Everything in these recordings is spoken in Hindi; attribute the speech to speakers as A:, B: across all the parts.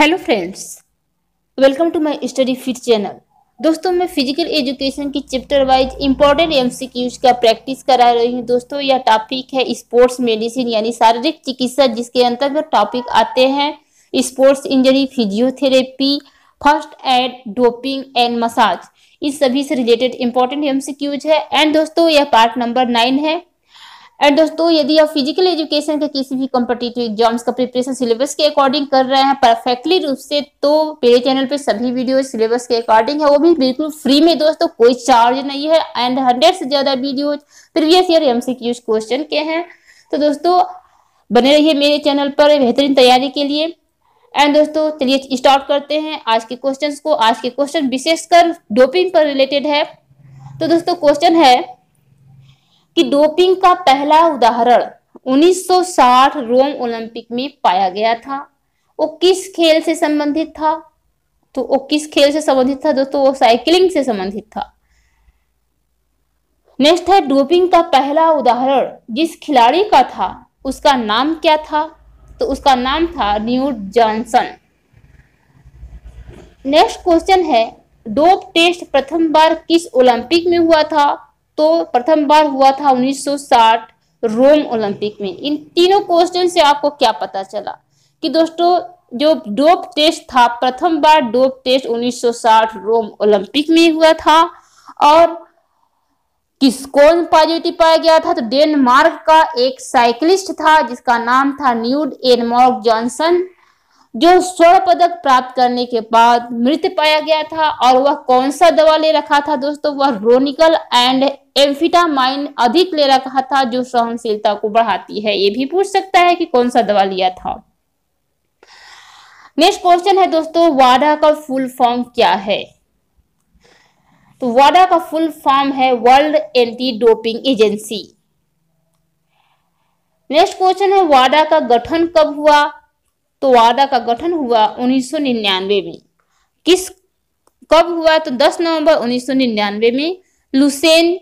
A: hello friends welcome to my study fit channel दोस्तों मैं फिजिकल एजुकेशन की चैप्टर वाइज इंपॉर्टेंट एमसीक्यूज का प्रैक्टिस करा रही हूँ दोस्तों यह टॉपिक है स्पोर्ट्स मेडिसिन यानी शारीरिक चिकित्सा जिसके अंतर्गत टॉपिक आते हैं sports injury physiotherapy first aid doping and massage इस सभी से रिलेटेड इंपॉर्टेंट क्यूज है एंड दोस्तों यह पार्ट नंबर नाइन है एंड दोस्तों यदि आप फिजिकल एजुकेशन के किसी भी कॉम्पिटेटिव एग्जाम्स का प्रिपरेशन सिलेबस के अकॉर्डिंग कर रहे हैं परफेक्टली रूप से तो मेरे चैनल पे सभी वीडियो सिलेबस के अकॉर्डिंग है वो भी बिल्कुल फ्री में दोस्तों कोई चार्ज नहीं है एंड हंड्रेड से ज्यादा video previous year MCQs question के हैं तो दोस्तों बने रहिए मेरे चैनल पर बेहतरीन तैयारी के लिए एंड दोस्तों चलिए स्टार्ट करते हैं आज के क्वेश्चंस को आज के क्वेश्चन विशेषकर डोपिंग पर रिलेटेड है तो दोस्तों क्वेश्चन है कि डोपिंग का पहला उदाहरण 1960 रोम ओलंपिक में पाया गया था वो किस खेल से संबंधित था तो वो किस खेल से संबंधित था दोस्तों वो साइकिलिंग से संबंधित था नेक्स्ट है डोपिंग का पहला उदाहरण जिस खिलाड़ी का था उसका नाम क्या था तो उसका नाम था न्यू जॉनसन नेक्स्ट क्वेश्चन है डोप टेस्ट प्रथम बार किस ओलंपिक में हुआ था तो प्रथम बार हुआ था 1960 रोम ओलंपिक में इन तीनों क्वेश्चन से आपको क्या पता चला कि दोस्तों जो डोप टेस्ट था प्रथम बार डोप टेस्ट 1960 रोम ओलंपिक में हुआ था और किस कौन पॉजिटिव पाया गया था तो डेनमार्क का एक साइकिलिस्ट था जिसका नाम था न्यूड एनमार्क जॉनसन जो स्वर्ण पदक प्राप्त करने के बाद मृत पाया गया था और वह कौन सा दवा ले रखा था दोस्तों वह रोनिकल एंड एम्फिटामाइन अधिक ले रखा था जो सहनशीलता को बढ़ाती है ये भी पूछ सकता है कि कौन सा दवा लिया था नेक्स्ट क्वेश्चन है दोस्तों वाडा का फुल फॉर्म क्या है तो वाडा का फुल फॉर्म है world anti doping agency next question है वाडा का गठन कब हुआ तो वादा का गठन हुआ 1999 में किस कब हुआ तो 10 नवंबर 1999 में लुसेन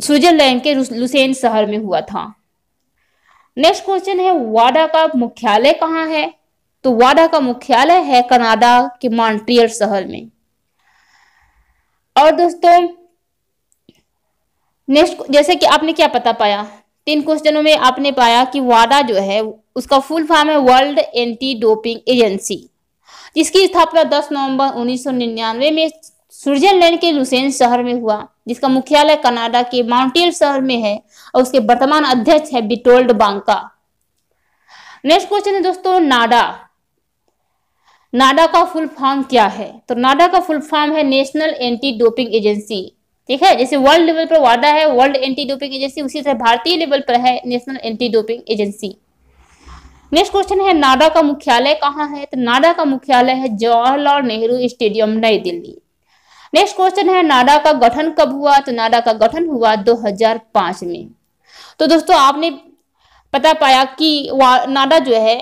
A: स्विट्जरलैंड के लुसेन शहर में हुआ था नेक्स्ट क्वेश्चन है वाडा का मुख्यालय कहाँ है तो वाडा का मुख्यालय है कनाडा के मॉन्ट्रियल शहर में और दोस्तों नेक्स्ट जैसे कि आपने क्या पता पाया तीन क्वेश्चनों में आपने पाया कि वाडा जो है उसका फुल फॉर्म है वर्ल्ड एंटी डोपिंग एजेंसी जिसकी स्थापना 10 नवंबर 1999 में स्विट्जरलैंड के लुसेन शहर में हुआ जिसका मुख्यालय कनाडा के माउंटेल शहर में है और उसके वर्तमान अध्यक्ष है बिटोल्ड बांका नेक्स्ट क्वेश्चन है दोस्तों नाडा नाडा का फुल फॉर्म क्या है तो नाडा का फुल फॉर्म है नेशनल एंटी डोपिंग एजेंसी ठीक है जैसे वर्ल्ड लेवल पर वाडा है वर्ल्ड एंटी डोपिंग एजेंसी उसी तरह भारतीय लेवल पर है national anti doping agency next question है नाडा का मुख्यालय कहाँ है तो नाडा का मुख्यालय है जवाहरलाल नेहरू स्टेडियम नई दिल्ली नेक्स्ट क्वेश्चन है नाडा का गठन कब हुआ तो नाडा का गठन हुआ 2005 में तो दोस्तों आपने पता पाया कि नाडा जो है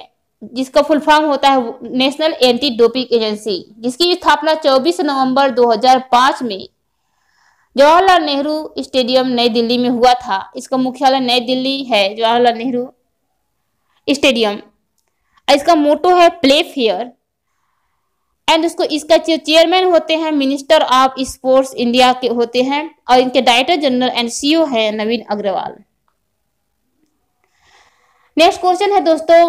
A: जिसका फुल फॉर्म होता है नेशनल एंटी डोपिंग एजेंसी जिसकी स्थापना 24 नवंबर 2005 में जवाहरलाल नेहरू स्टेडियम नई दिल्ली में हुआ था इसका मुख्यालय नई दिल्ली है जवाहरलाल नेहरू स्टेडियम इसका मोटो है प्ले फेयर एंड उसको इसका चेयरमैन होते हैं मिनिस्टर ऑफ स्पोर्ट्स इंडिया के होते हैं और इनके डायरेक्टर जनरल एंड सीईओ है नवीन अग्रवाल नेक्स्ट क्वेश्चन है दोस्तों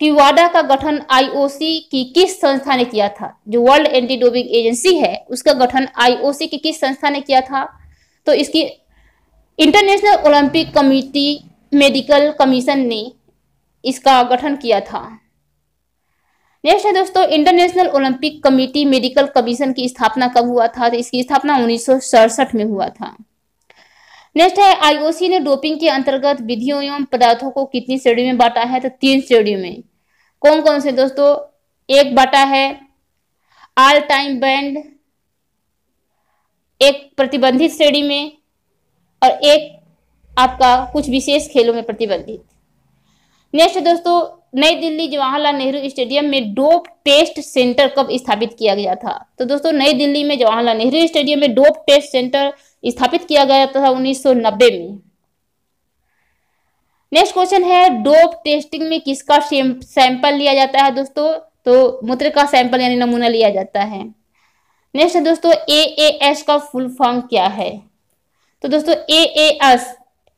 A: टिवाडा का गठन आईओसी की किस संस्था ने किया था जो वर्ल्ड एंटी डोपिंग एजेंसी है उसका गठन आईओसी की किस संस्था ने किया था तो इसकी international Olympic committee medical commission ने इसका गठन किया था नेक्स्ट है दोस्तों international Olympic committee medical commission की स्थापना कब हुआ था तो इसकी स्थापना उन्नीस में हुआ था नेक्स्ट है आईओसी ने डोपिंग के अंतर्गत विधियों एवं पदार्थों को कितनी श्रेणी में बांटा है तो तीन श्रेणी में कौन कौन से दोस्तों एक बांटा है ऑल टाइम बैंड एक प्रतिबंधित श्रेणी में और एक आपका कुछ विशेष खेलों में प्रतिबंधित नेक्स्ट दोस्तों नई दिल्ली जवाहरलाल नेहरू स्टेडियम में डोप टेस्ट सेंटर कब स्थापित किया गया था तो दोस्तों नई दिल्ली में जवाहरलाल नेहरू स्टेडियम में डोप टेस्ट सेंटर स्थापित किया गया था 1990 में नेक्स्ट क्वेश्चन है डोप टेस्टिंग में किसका सैंपल लिया जाता है दोस्तों तो मूत्र का सैंपल यानी नमूना लिया जाता है नेक्स्ट दोस्तों ए एस का फुल फॉर्म क्या है तो दोस्तों ए ए एस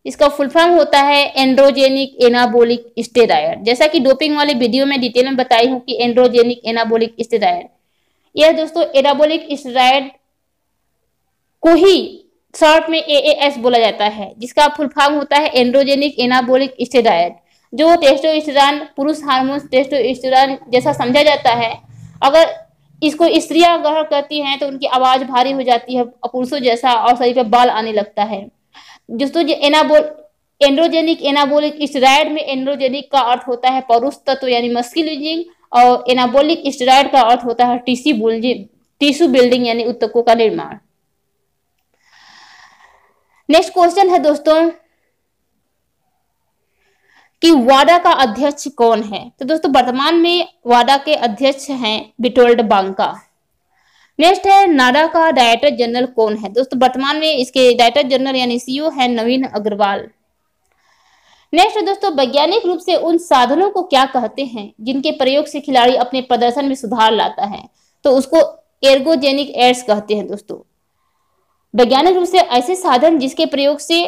A: इसका फुल फॉर्म होता है एंड्रोजेनिक एनाबोलिक स्टेरायर जैसा कि डोपिंग वाले वीडियो में डिटेल में बताई हूँ कि एंड्रोजेनिक एनाबोलिक स्टेरायर यह दोस्तों एनाबोलिक स्टेरायड को ही शॉर्ट में ए बोला जाता है जिसका फुल फॉर्म होता है एंड्रोजेनिक एनाबोलिक स्टेरायड जो टेस्टोस्टेरॉन पुरुष हार्मोन टेस्टोस्टेरॉन जैसा समझा जाता है अगर इसको स्त्रियां ग्रहण करती हैं तो उनकी आवाज भारी हो जाती है पुरुषों जैसा और शरीर पर बाल आने लगता है दोस्तों ये एनाबोल एंड्रोजेनिक एनाबोलिक स्टेराइड में एंड्रोजेनिक का अर्थ होता है पौरुष तत्व यानी मस्किलिजिंग और एनाबोलिक स्टेराइड का अर्थ होता है टीसी टिश्यू बिल्डिंग यानी उत्तकों का निर्माण नेक्स्ट क्वेश्चन है दोस्तों कि वाडा का अध्यक्ष कौन है तो दोस्तों वर्तमान में वाडा के अध्यक्ष हैं बिटोल्ड बांका नेक्स्ट है नाडा का डायरेक्टर जनरल कौन है दोस्तों वर्तमान में इसके डायरेक्टर जनरल यानी सीईओ e है नवीन अग्रवाल नेक्स्ट दोस्तों वैज्ञानिक रूप से उन साधनों को क्या कहते हैं जिनके प्रयोग से खिलाड़ी अपने प्रदर्शन में सुधार लाता है तो उसको एर्गोजेनिक एड्स कहते हैं दोस्तों वैज्ञानिक रूप से ऐसे साधन जिसके प्रयोग से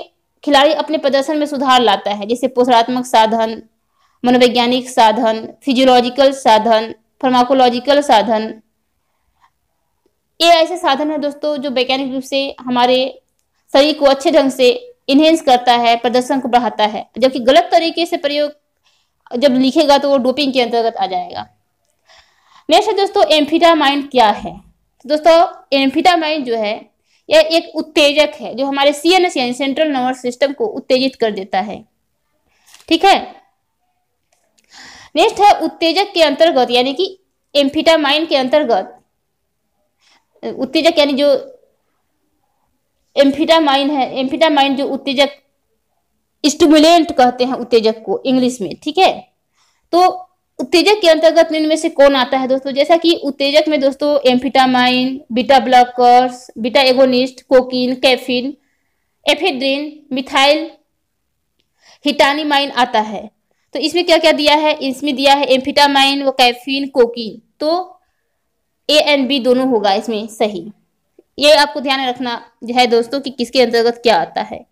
A: खिलाड़ी अपने प्रदर्शन में सुधार लाता है जैसे पोषणात्मक साधन मनोवैज्ञानिक साधन फिजियोलॉजिकल साधन फार्माकोलॉजिकल साधन ये ऐसे साधन है दोस्तों जो वैज्ञानिक रूप से हमारे शरीर को अच्छे ढंग से इनहेंस करता है प्रदर्शन को बढ़ाता है जबकि गलत तरीके से प्रयोग जब लिखेगा तो वो डोपिंग के अंतर्गत आ जाएगा नेक्स्ट है दोस्तों एम्फीटामाइन क्या है दोस्तों एम्फीटामाइन जो है यह एक उत्तेजक है जो हमारे सी एन एस यानी सेंट्रल नर्वस सिस्टम को उत्तेजित कर देता है ठीक है नेक्स्ट है उत्तेजक के अंतर्गत यानी कि एम्फीटामाइन के अंतर्गत उत्तेजक यानी जो एम्फिटामाइन है एम्फिटामाइन जो उत्तेजक स्टूमुलेंट कहते हैं उत्तेजक को इंग्लिश में ठीक है तो उत्तेजक के अंतर्गत इनमें से कौन आता है दोस्तों जैसा कि उत्तेजक में दोस्तों amphetamine beta blockers beta agonist cocaine caffeine ephedrine methyl हिटानीमाइन आता है तो इसमें क्या क्या दिया है इसमें दिया है एम्फिटामाइन व कैफिन कोकिन तो ए एंड बी दोनों होगा इसमें सही ये आपको ध्यान रखना है दोस्तों कि किसके अंतर्गत क्या आता है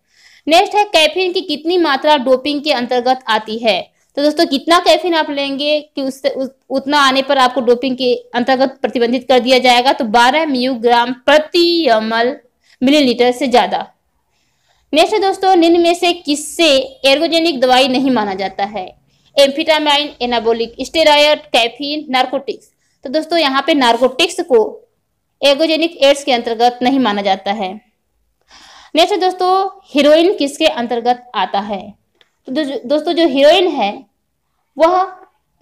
A: नेक्स्ट है कैफीन की कितनी मात्रा डोपिंग के अंतर्गत आती है तो दोस्तों कितना कैफीन आप लेंगे कि उससे उस, उतना आने पर आपको डोपिंग के अंतर्गत प्रतिबंधित कर दिया जाएगा तो 12 म्यू ग्राम प्रति अमल मिलीलीटर से ज्यादा नेक्स्ट है दोस्तों निन्न में से किससे एर्गोजेनिक दवाई नहीं माना जाता है amphetamine anabolic steroid caffeine narcotics तो दोस्तों यहाँ पे नार्कोटिक्स को एगोजेनिक एड्स के अंतर्गत नहीं माना जाता है नेक्स्ट दोस्तों हीरोइन किसके अंतर्गत आता है तो दो, दोस्तों जो हीरोइन है वह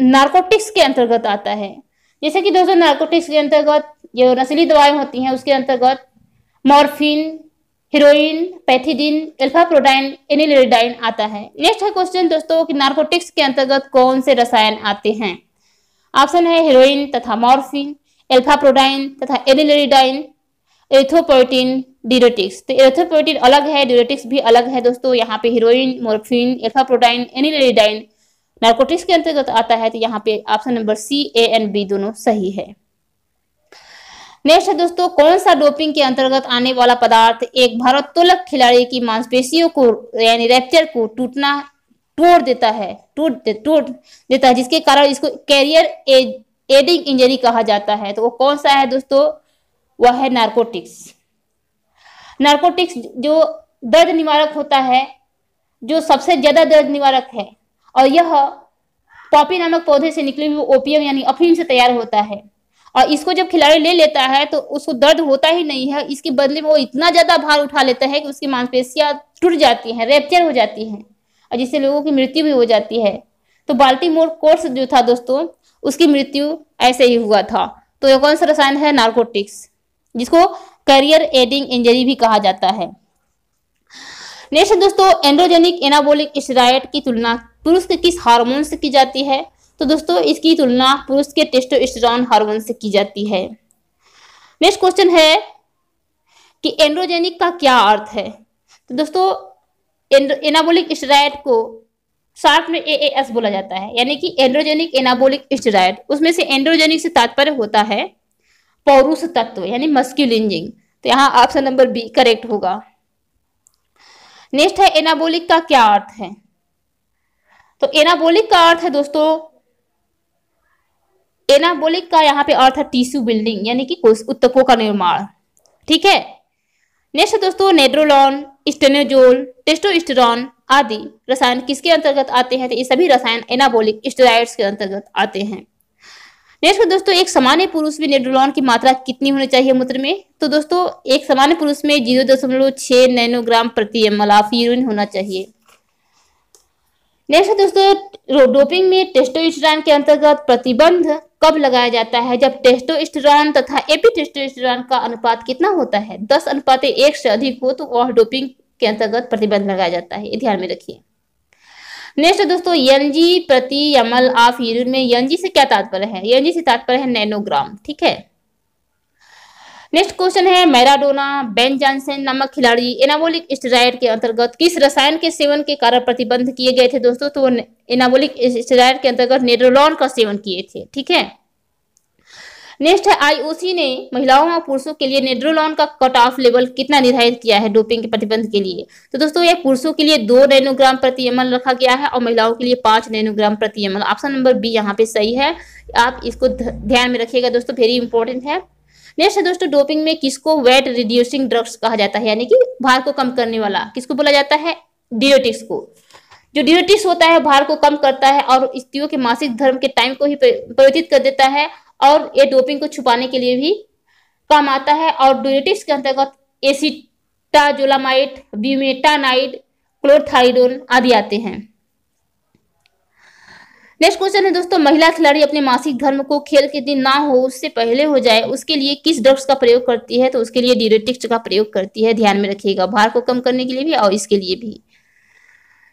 A: नार्कोटिक्स के अंतर्गत आता है जैसे कि दोस्तों नार्कोटिक्स के अंतर्गत जो नशीली दवाएं होती हैं उसके अंतर्गत morphine heroin pethidine alpha prodine anileridine आता है नेक्स्ट है क्वेश्चन दोस्तों कि नार्कोटिक्स के अंतर्गत कौन से रसायन आते हैं ऑप्शन है हेरोइन तथा मॉर्फिन एल्फाप्रोडाइन तथा एनिलरिडाइन एथोपोटिन डिरोटिक्स तो एथोपोटिन अलग है डिरोटिक्स भी अलग है दोस्तों यहाँ पे heroin morphine alphaprodine anileridine narcotics के अंतर्गत तो आता है तो यहाँ पे option number C A and B दोनों सही है नेक्स्ट है दोस्तों कौन सा डोपिंग के अंतर्गत आने वाला पदार्थ एक भारोत्तोलक खिलाड़ी की मांसपेशियों को यानी रेप्चर को टूटना तोड़ देता है टूट दे, टूट देता है जिसके कारण इसको कैरियर एडिंग इंजरी कहा जाता है तो वो कौन सा है दोस्तों वह है नार्कोटिक्स नार्कोटिक्स जो दर्द निवारक होता है जो सबसे ज्यादा दर्द निवारक है और यह पॉपी नामक पौधे से निकली हुई ओपियम यानी अफीम से तैयार होता है और इसको जब खिलाड़ी ले लेता है तो उसको दर्द होता ही नहीं है इसके बदले में वो इतना ज्यादा भार उठा लेता है कि उसकी मांसपेशियां टूट जाती हैं रेप्चर हो जाती हैं और जिससे लोगों की मृत्यु भी हो जाती है तो बाल्टी मोर कोर्स जो था दोस्तों उसकी मृत्यु ऐसे ही हुआ था तो ये कौन सा रसायन है नार्कोटिक्स जिसको करियर एडिंग इंजरी भी कहा जाता है नेक्स्ट दोस्तों एंड्रोजेनिक एनाबोलिक स्टेराइड की तुलना पुरुष के किस हार्मोन से की जाती है तो दोस्तों इसकी तुलना पुरुष के टेस्टोस्टेरोन हार्मोन से की जाती है नेक्स्ट क्वेश्चन है कि एंड्रोजेनिक का क्या अर्थ है तो दोस्तों एनाबोलिक स्टेराइड को साथ में ए एस बोला जाता है यानी कि एंड्रोजेनिक एनाबोलिक स्टेराइड उसमें से एंड्रोजेनिक से तात्पर्य होता है पौरुष तत्व यानी मस्क्यूलिंजिंग तो यहाँ ऑप्शन नंबर बी करेक्ट होगा नेक्स्ट है एनाबोलिक का क्या अर्थ है तो एनाबोलिक का अर्थ है दोस्तों एनाबोलिक का यहाँ पे अर्थ है टिश्यू बिल्डिंग यानी कि उत्तकों का निर्माण ठीक है नेक्स्ट है दोस्तों नेड्रोलॉन स्टेनोजोल टेस्टोस्टेरॉन आदि रसायन किसके अंतर्गत आते हैं तो ये सभी रसायन एनाबोलिक स्टेराइड्स के अंतर्गत आते हैं नेक्स्ट दोस्तों एक सामान्य पुरुष में नेड्रोलॉन की मात्रा कितनी होनी चाहिए मूत्र में तो दोस्तों एक सामान्य पुरुष में जीरो दशमलव छह नैनोग्राम प्रति एम एल यूरिन होना चाहिए नेक्स्ट दोस्तों डोपिंग में टेस्टोस्टेरॉन के अंतर्गत प्रतिबंध कब लगाया जाता है जब टेस्टोस्टेरॉन तथा एपीटेस्टोस्टेरॉन का अनुपात कितना होता है दस अनुपात एक से अधिक हो तो वह डोपिंग के अंतर्गत प्रतिबंध लगाया जाता है ध्यान में रखिए नेक्स्ट दोस्तों यंजी प्रति यमल ऑफ यूरिन में यंजी से क्या तात्पर्य है यंजी से तात्पर्य है नैनोग्राम ठीक है नेक्स्ट क्वेश्चन है मैराडोना बेन जॉनसन नामक खिलाड़ी एनाबोलिक स्टेराइड के अंतर्गत किस रसायन के सेवन के कारण प्रतिबंध किए गए थे दोस्तों तो एनाबोलिक स्टेरॉइड के अंतर्गत नेड्रोलॉन का सेवन किए थे ठीक है नेक्स्ट है आईओसी ने महिलाओं और पुरुषों के लिए नेड्रोलॉन का कट ऑफ लेवल कितना निर्धारित किया है डोपिंग के प्रतिबंध के लिए तो दोस्तों यह पुरुषों के लिए दो नैनोग्राम प्रति एम रखा गया है और महिलाओं के लिए पांच नैनोग्राम प्रति एम ऑप्शन नंबर बी यहाँ पे सही है आप इसको ध्यान में रखिएगा दोस्तों वेरी इंपॉर्टेंट है नेक्स्ट है दोस्तों डोपिंग में किसको वेट रिड्यूसिंग ड्रग्स कहा जाता है यानी कि भार को कम करने वाला किसको बोला जाता है डियोटिक्स को जो डियोटिक्स होता है भार को कम करता है और स्त्रियों के मासिक धर्म के टाइम को ही परिवर्तित कर देता है और ये डोपिंग को छुपाने के लिए भी काम आता है और डियोटिक्स के अंतर्गत एसिटाजोलामाइट ब्यूमेटानाइड क्लोरथाइडोन आदि आते हैं नेक्स्ट क्वेश्चन है दोस्तों महिला खिलाड़ी अपने मासिक धर्म को खेल के दिन ना हो उससे पहले हो जाए उसके लिए किस ड्रग्स का प्रयोग करती है तो उसके लिए डिरेटिक्स का प्रयोग करती है ध्यान में रखिएगा भार को कम करने के लिए भी और इसके लिए भी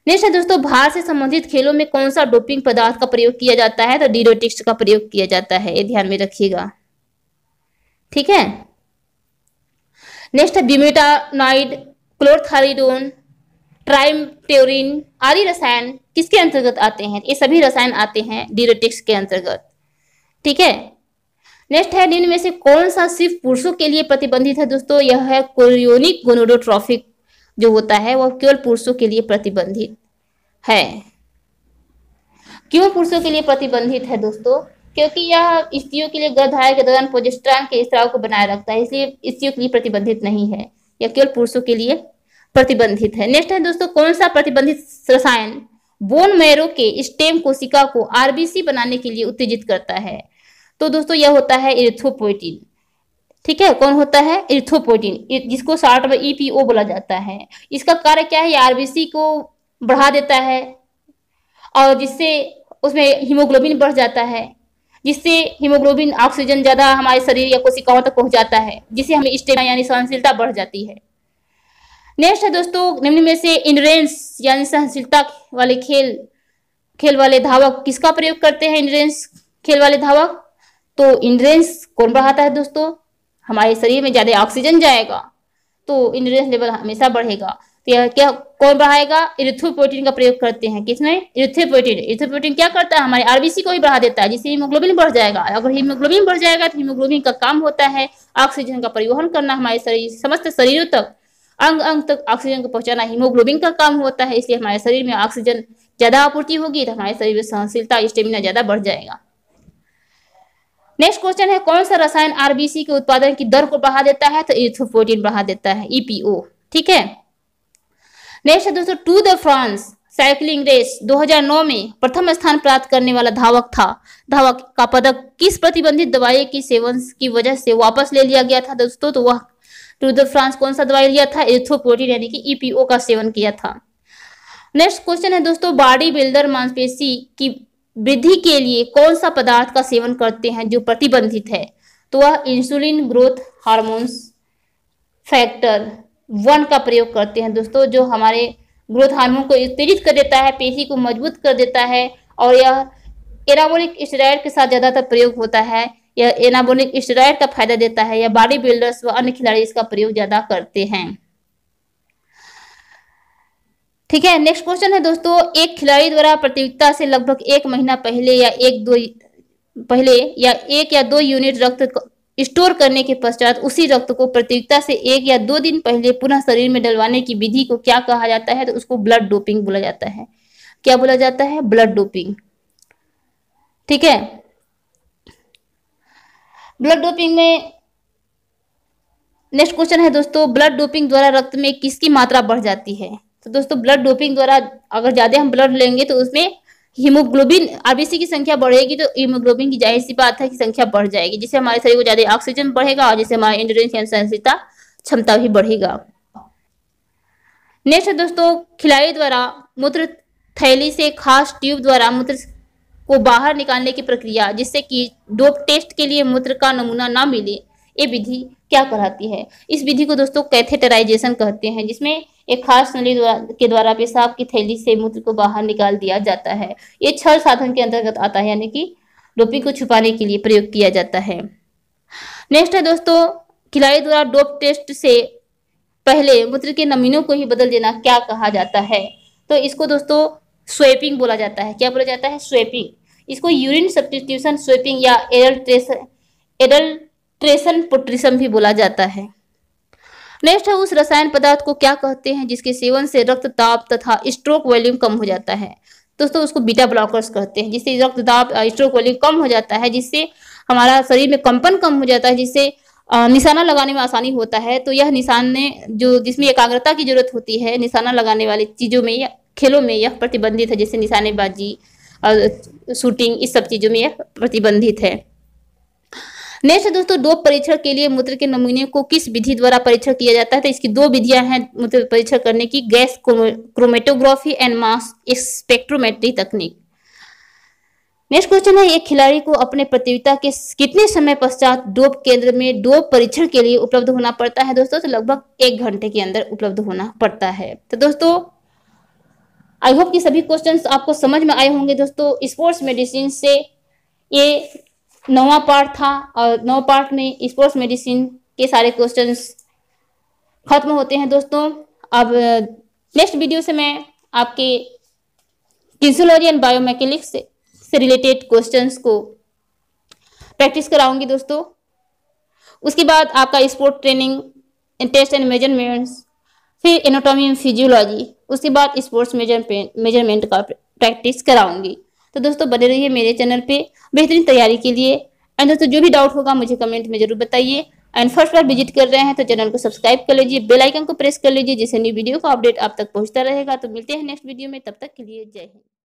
A: नेक्स्ट है दोस्तों भार से संबंधित खेलों में कौन सा डोपिंग पदार्थ का प्रयोग किया जाता है तो डिरेटिक्स का प्रयोग किया जाता है ये ध्यान में रखिएगा ठीक है नेक्स्ट है बिमेटानाइड क्लोरथारिडोन ट्राइम ट्योरिन आदि रसायन किसके अंतर्गत आते हैं ये सभी रसायन आते हैं डिरेटिक्स के अंतर्गत ठीक है नेक्स्ट है निम्न में से कौन सा सिर्फ पुरुषों के लिए प्रतिबंधित है दोस्तों यह है कोरियोनिक गोनोडोट्रॉफिक जो होता है वह केवल पुरुषों के लिए प्रतिबंधित है क्यों पुरुषों के लिए प्रतिबंधित है दोस्तों क्योंकि यह स्त्रियों के लिए गर्भाधाय के दौरान प्रोजेस्ट्रॉन के स्त्राव को बनाए रखता है इसलिए स्त्रियों के लिए प्रतिबंधित नहीं है यह केवल पुरुषों के लिए प्रतिबंधित है नेक्स्ट है दोस्तों कौन सा प्रतिबंधित रसायन बोन मैरो के स्टेम कोशिका को आरबीसी बनाने के लिए उत्तेजित करता है तो दोस्तों यह होता है इरिथोपोइटिन ठीक है कौन होता है इरिथोपोइटिन जिसको शार्ट में ईपीओ e बोला जाता है इसका कार्य क्या है आरबीसी को बढ़ा देता है और जिससे उसमें हीमोग्लोबिन बढ़ जाता है जिससे हीमोग्लोबिन ऑक्सीजन ज़्यादा हमारे शरीर या कोशिकाओं तक पहुंचाता पहुंच जाता है जिससे हमें स्टेमिना यानी सहनशीलता बढ़ जाती है नेक्स्ट है दोस्तों निम्न में से इंडोरेंस यानी सहनशीलता वाले खेल खेल वाले धावक किसका प्रयोग करते हैं इंडोरेंस खेल वाले धावक तो इंडोरेंस कौन बढ़ाता है दोस्तों हमारे शरीर में ज्यादा ऑक्सीजन जाएगा तो इंडोरेंस लेवल हमेशा बढ़ेगा तो यह क्या कौन बढ़ाएगा इरिथ्रोपोइटिन का प्रयोग करते हैं किसमें इरिथ्रोपोइटिन इरिथ्रोपोइटिन क्या करता है हमारे आरबीसी को भी बढ़ा देता है जिससे हीमोग्लोबिन बढ़ जाएगा अगर हीमोग्लोबिन बढ़ जाएगा तो हीमोग्लोबिन का काम होता है ऑक्सीजन का परिवहन करना हमारे शरीर समस्त शरीरों तक अंग अंग तक ऑक्सीजन को पहुंचाना हीमोग्लोबिन का काम होता है इसलिए हमारे शरीर में ऑक्सीजन ज्यादा आपूर्ति होगी तो हमारे शरीर में सहनशीलता स्टेमिना ज्यादा बढ़ जाएगा नेक्स्ट क्वेश्चन है कौन सा रसायन आरबीसी के उत्पादन की दर को बढ़ा देता है तो इथोपोटिन बढ़ा देता है ईपीओ e ठीक है नेक्स्ट है दोस्तों tour de France cycling race 2009 में प्रथम स्थान प्राप्त करने वाला धावक था धावक का पदक किस प्रतिबंधित दवाई की सेवन की वजह से वापस ले लिया गया था दोस्तों तो वह टूर द फ्रांस कौन सा दवाई लिया था इथोपोटिन यानी कि ईपीओ e का सेवन किया था नेक्स्ट क्वेश्चन है दोस्तों बॉडी बिल्डर मांसपेशी की वृद्धि के लिए कौन सा पदार्थ का सेवन करते हैं जो प्रतिबंधित है तो वह insulin growth hormones factor one का प्रयोग करते हैं दोस्तों जो हमारे ग्रोथ हार्मोन को उत्तेजित कर देता है पेशी को मजबूत कर देता है और यह एराबोलिक स्टेरॉइड के साथ ज़्यादातर प्रयोग होता है यह एनाबोलिक स्टेरॉयड का फायदा देता है या बॉडी बिल्डर्स व अन्य खिलाड़ी इसका प्रयोग ज्यादा करते हैं ठीक है नेक्स्ट क्वेश्चन है दोस्तों एक खिलाड़ी द्वारा प्रतियोगिता से लगभग एक महीना पहले या एक दो पहले या एक या दो यूनिट रक्त स्टोर करने के पश्चात उसी रक्त को प्रतियोगिता से एक या दो दिन पहले पुनः शरीर में डलवाने की विधि को क्या कहा जाता है तो उसको ब्लड डोपिंग बोला जाता है क्या बोला जाता है ब्लड डोपिंग ठीक है ब्लड डोपिंग में नेक्स्ट क्वेश्चन है दोस्तों ब्लड डोपिंग द्वारा रक्त में किसकी मात्रा बढ़ जाती है तो दोस्तों ब्लड डोपिंग द्वारा अगर ज्यादा हम ब्लड लेंगे तो उसमें हीमोग्लोबिन आरबीसी की संख्या बढ़ेगी तो हीमोग्लोबिन की जाहिर सी बात है कि संख्या बढ़ जाएगी जिससे हमारे शरीर को ज्यादा ऑक्सीजन बढ़ेगा और जिससे हमारे इंड्योरेंस क्षमता भी बढ़ेगा नेक्स्ट दोस्तों खिलाड़ी द्वारा मूत्र थैली से खास ट्यूब द्वारा मूत्र को बाहर निकालने की प्रक्रिया जिससे कि डोप टेस्ट के लिए मूत्र का नमूना ना मिले ये विधि क्या कराती है इस विधि को दोस्तों कैथेटराइजेशन कहते हैं जिसमें एक खास नली के द्वारा पेशाब की थैली से मूत्र को बाहर निकाल दिया जाता है ये छल साधन के अंतर्गत आता है यानी कि डोपिंग को छुपाने के लिए प्रयोग किया जाता है नेक्स्ट है दोस्तों खिलाड़ी द्वारा डोप टेस्ट से पहले मूत्र के नमूनों को ही बदल देना क्या कहा जाता है तो इसको दोस्तों स्वेपिंग बोला जाता है क्या बोला जाता है स्वेपिंग इसको यूरिन सब्सटीट्यूशन स्वेपिंग या एडल्ट्रेशन ट्रेसन एरल पोट्रिसम भी बोला जाता है नेक्स्ट है उस रसायन पदार्थ को क्या कहते हैं जिसके सेवन से रक्त ताप तथा स्ट्रोक वॉल्यूम कम हो जाता है दोस्तों तो उसको बीटा ब्लॉकर्स कहते हैं जिससे रक्त ताप स्ट्रोक वॉल्यूम कम हो जाता है जिससे हमारा शरीर में कंपन कम हो जाता है जिससे निशाना लगाने में आसानी होता है तो यह निशाने जो जिसमें एकाग्रता की जरूरत होती है निशाना लगाने वाली चीज़ों में खेलों में यह प्रतिबंधित है जैसे निशानेबाजी और शूटिंग इस सब चीज़ों में यह प्रतिबंधित है नेक्स्ट दोस्तों डोप परीक्षण के लिए मूत्र के नमूने को किस विधि द्वारा परीक्षण किया जाता है तो इसकी दो विधियां हैं मूत्र परीक्षण करने की gas chromatography and mass spectrometry तकनीक नेक्स्ट क्वेश्चन है एक खिलाड़ी को अपने प्रतियोगिता के कितने समय पश्चात डोप केंद्र में डोप परीक्षण के लिए उपलब्ध होना पड़ता है दोस्तों तो लगभग एक घंटे के अंदर उपलब्ध होना पड़ता है तो दोस्तों आई होप कि सभी क्वेश्चंस आपको समझ में आए होंगे दोस्तों स्पोर्ट्स मेडिसिन से ये नवा पार्ट था और नौ पार्ट में स्पोर्ट्स मेडिसिन के सारे क्वेश्चंस खत्म होते हैं दोस्तों अब नेक्स्ट वीडियो से मैं आपके किन्सुलोरियन बायोमैकेनिक्स से, से रिलेटेड क्वेश्चंस को प्रैक्टिस कराऊंगी दोस्तों उसके बाद आपका sport training test and measurements फिर एनाटॉमी एंड फिजियोलॉजी उसके बाद स्पोर्ट्स मेजर मेजरमेंट का प्रैक्टिस कराऊंगी तो दोस्तों बने रहिए मेरे चैनल पे बेहतरीन तैयारी के लिए एंड दोस्तों जो भी डाउट होगा मुझे कमेंट में जरूर बताइए एंड फर्स्ट बार विजिट कर रहे हैं तो चैनल को सब्सक्राइब कर लीजिए बेल आइकन को प्रेस कर लीजिए जिससे न्यू वीडियो का अपडेट आप तक पहुंचता रहेगा तो मिलते हैं नेक्स्ट वीडियो में तब तक के लिए जय हिंद